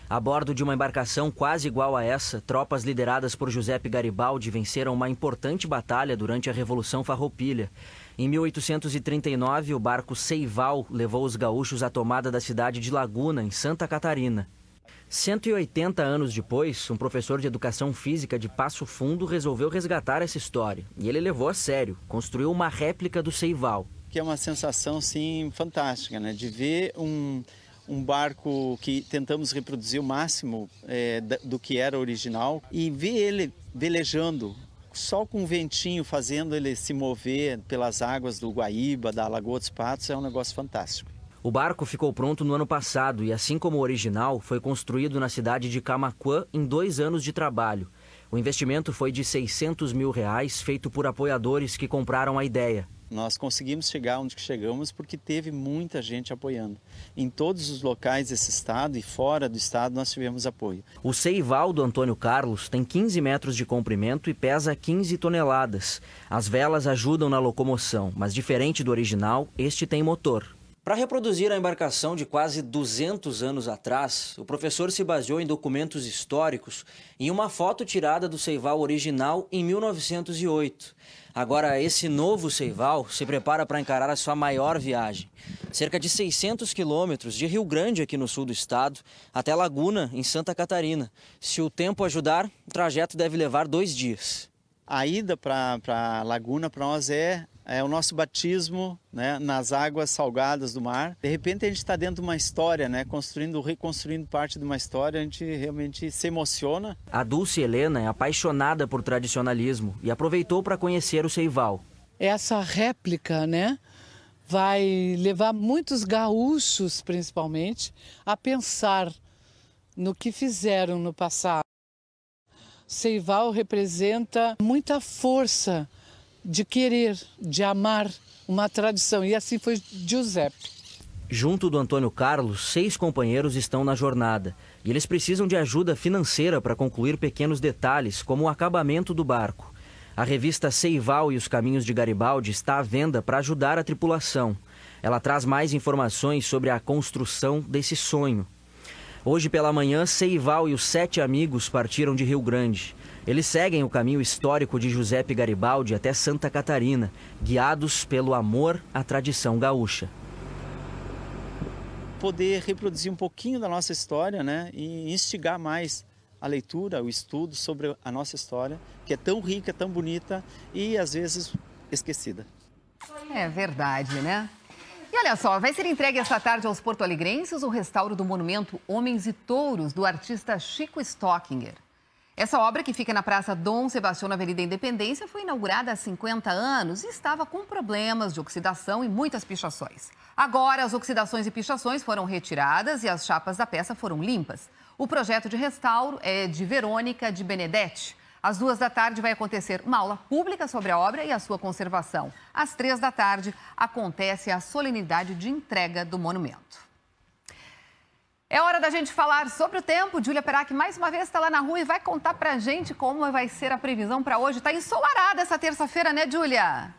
A bordo de uma embarcação quase igual a essa, tropas lideradas por Giuseppe Garibaldi venceram uma importante batalha durante a Revolução Farroupilha. Em 1839, o barco Seival levou os gaúchos à tomada da cidade de Laguna, em Santa Catarina. 180 anos depois, um professor de educação física de Passo Fundo resolveu resgatar essa história. E ele levou a sério, construiu uma réplica do Seival. Que é uma sensação, sim, fantástica, né? De ver um, um barco que tentamos reproduzir o máximo é, do que era original e ver ele velejando, só com o ventinho fazendo ele se mover pelas águas do Guaíba, da Lagoa dos Patos, é um negócio fantástico. O barco ficou pronto no ano passado e, assim como o original, foi construído na cidade de Camaquã em dois anos de trabalho. O investimento foi de 600 mil reais, feito por apoiadores que compraram a ideia. Nós conseguimos chegar onde chegamos porque teve muita gente apoiando. Em todos os locais desse estado e fora do estado nós tivemos apoio. O ceival do Antônio Carlos tem 15 metros de comprimento e pesa 15 toneladas. As velas ajudam na locomoção, mas diferente do original, este tem motor. Para reproduzir a embarcação de quase 200 anos atrás, o professor se baseou em documentos históricos e uma foto tirada do Ceival original em 1908. Agora, esse novo Ceival se prepara para encarar a sua maior viagem. Cerca de 600 quilômetros de Rio Grande, aqui no sul do estado, até Laguna, em Santa Catarina. Se o tempo ajudar, o trajeto deve levar dois dias. A ida para Laguna para nós é é o nosso batismo né, nas águas salgadas do mar. De repente a gente está dentro de uma história, né, construindo, reconstruindo parte de uma história, a gente realmente se emociona. A Dulce Helena é apaixonada por tradicionalismo e aproveitou para conhecer o Seival. Essa réplica, né? Vai levar muitos gaúchos, principalmente, a pensar no que fizeram no passado. Seival representa muita força de querer, de amar uma tradição. E assim foi Giuseppe. Junto do Antônio Carlos, seis companheiros estão na jornada e eles precisam de ajuda financeira para concluir pequenos detalhes, como o acabamento do barco. A revista Seival e os Caminhos de Garibaldi está à venda para ajudar a tripulação. Ela traz mais informações sobre a construção desse sonho. Hoje pela manhã, Seival e os sete amigos partiram de Rio Grande. Eles seguem o caminho histórico de Giuseppe Garibaldi até Santa Catarina, guiados pelo amor à tradição gaúcha. Poder reproduzir um pouquinho da nossa história né, e instigar mais a leitura, o estudo sobre a nossa história, que é tão rica, tão bonita e às vezes esquecida. É verdade, né? E olha só, vai ser entregue esta tarde aos porto-alegrenses o restauro do monumento Homens e Touros, do artista Chico Stockinger. Essa obra, que fica na Praça Dom Sebastião, na Avenida Independência, foi inaugurada há 50 anos e estava com problemas de oxidação e muitas pichações. Agora, as oxidações e pichações foram retiradas e as chapas da peça foram limpas. O projeto de restauro é de Verônica de Benedetti. Às duas da tarde vai acontecer uma aula pública sobre a obra e a sua conservação. Às três da tarde acontece a solenidade de entrega do monumento. É hora da gente falar sobre o tempo. Júlia Perac, mais uma vez, está lá na rua e vai contar para a gente como vai ser a previsão para hoje. Está ensolarada essa terça-feira, né, Júlia?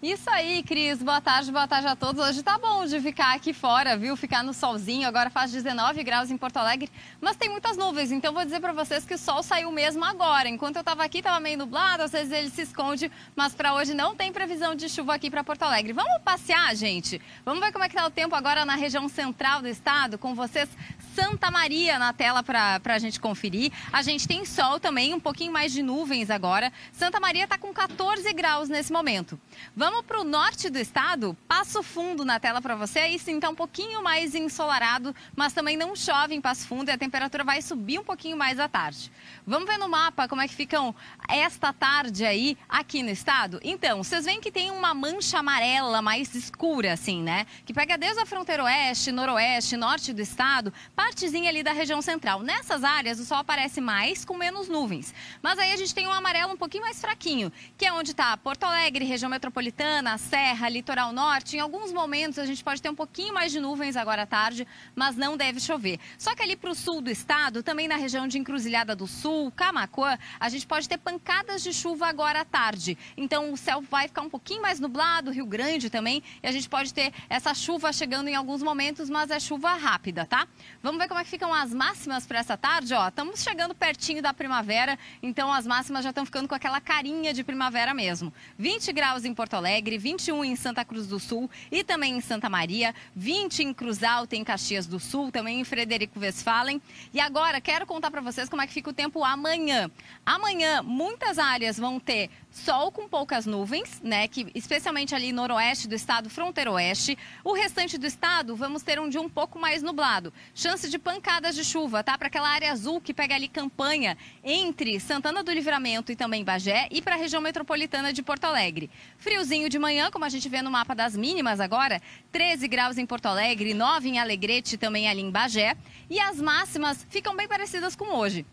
Isso aí, Cris. Boa tarde, boa tarde a todos. Hoje tá bom de ficar aqui fora, viu? Ficar no solzinho. Agora faz 19 graus em Porto Alegre, mas tem muitas nuvens. Então vou dizer para vocês que o sol saiu mesmo agora. Enquanto eu tava aqui, tava meio nublado, às vezes ele se esconde, mas para hoje não tem previsão de chuva aqui para Porto Alegre. Vamos passear, gente? Vamos ver como é que tá o tempo agora na região central do estado com vocês Santa Maria na tela para a gente conferir. A gente tem sol também, um pouquinho mais de nuvens agora. Santa Maria está com 14 graus nesse momento. Vamos Vamos para o norte do estado? Passo Fundo na tela para você. Aí sim está um pouquinho mais ensolarado, mas também não chove em Passo Fundo e a temperatura vai subir um pouquinho mais à tarde. Vamos ver no mapa como é que ficam esta tarde aí aqui no estado? Então, vocês veem que tem uma mancha amarela mais escura assim, né? Que pega desde a fronteira oeste, noroeste, norte do estado, partezinha ali da região central. Nessas áreas o sol aparece mais com menos nuvens. Mas aí a gente tem um amarelo um pouquinho mais fraquinho, que é onde está Porto Alegre, região metropolitana Metropolitana, Serra, Litoral Norte, em alguns momentos a gente pode ter um pouquinho mais de nuvens agora à tarde, mas não deve chover. Só que ali para o sul do estado, também na região de Encruzilhada do Sul, Camacuã, a gente pode ter pancadas de chuva agora à tarde. Então o céu vai ficar um pouquinho mais nublado, Rio Grande também, e a gente pode ter essa chuva chegando em alguns momentos, mas é chuva rápida, tá? Vamos ver como é que ficam as máximas para essa tarde, ó. Estamos chegando pertinho da primavera, então as máximas já estão ficando com aquela carinha de primavera mesmo. 20 graus em Porto Alegre. Alegre, 21 em Santa Cruz do Sul e também em Santa Maria, 20 em Cruz Alta, em Caxias do Sul, também em Frederico Westphalen. E agora, quero contar para vocês como é que fica o tempo amanhã. Amanhã, muitas áreas vão ter sol com poucas nuvens, né? Que especialmente ali noroeste do estado, fronteiro oeste. O restante do estado, vamos ter um dia um pouco mais nublado. Chance de pancadas de chuva, tá? Para aquela área azul que pega ali campanha entre Santana do Livramento e também Bagé e para a região metropolitana de Porto Alegre. Friozinho de manhã, como a gente vê no mapa das mínimas agora, 13 graus em Porto Alegre, 9 em Alegrete, também ali em Bagé. E as máximas ficam bem parecidas com hoje.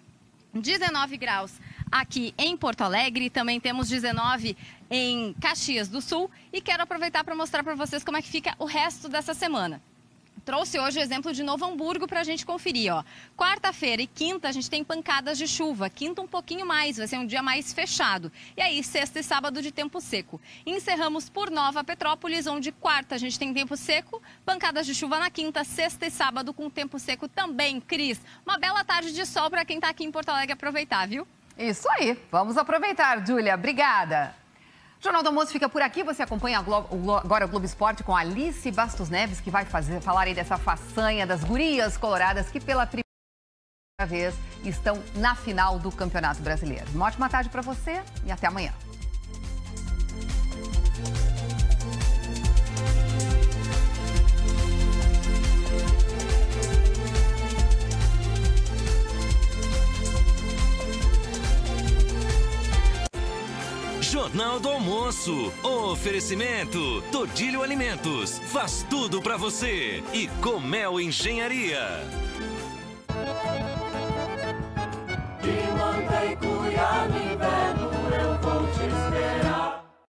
19 graus aqui em Porto Alegre, também temos 19 em Caxias do Sul e quero aproveitar para mostrar para vocês como é que fica o resto dessa semana trouxe hoje o exemplo de Novo Hamburgo para a gente conferir. ó. Quarta-feira e quinta a gente tem pancadas de chuva. Quinta um pouquinho mais, vai ser um dia mais fechado. E aí, sexta e sábado de tempo seco. Encerramos por Nova Petrópolis, onde quarta a gente tem tempo seco, pancadas de chuva na quinta, sexta e sábado com tempo seco também. Cris, uma bela tarde de sol para quem está aqui em Porto Alegre aproveitar, viu? Isso aí. Vamos aproveitar, Júlia. Obrigada. O Jornal do Almoço fica por aqui. Você acompanha agora o Globo Esporte com Alice Bastos Neves, que vai fazer, falar aí dessa façanha das gurias coloradas que pela primeira vez estão na final do Campeonato Brasileiro. Uma ótima tarde para você e até amanhã. Jornal do Almoço. Oferecimento: Todilho Alimentos. Faz tudo para você. E Comel Engenharia. De manta e cuia no inverno eu vou te esperar.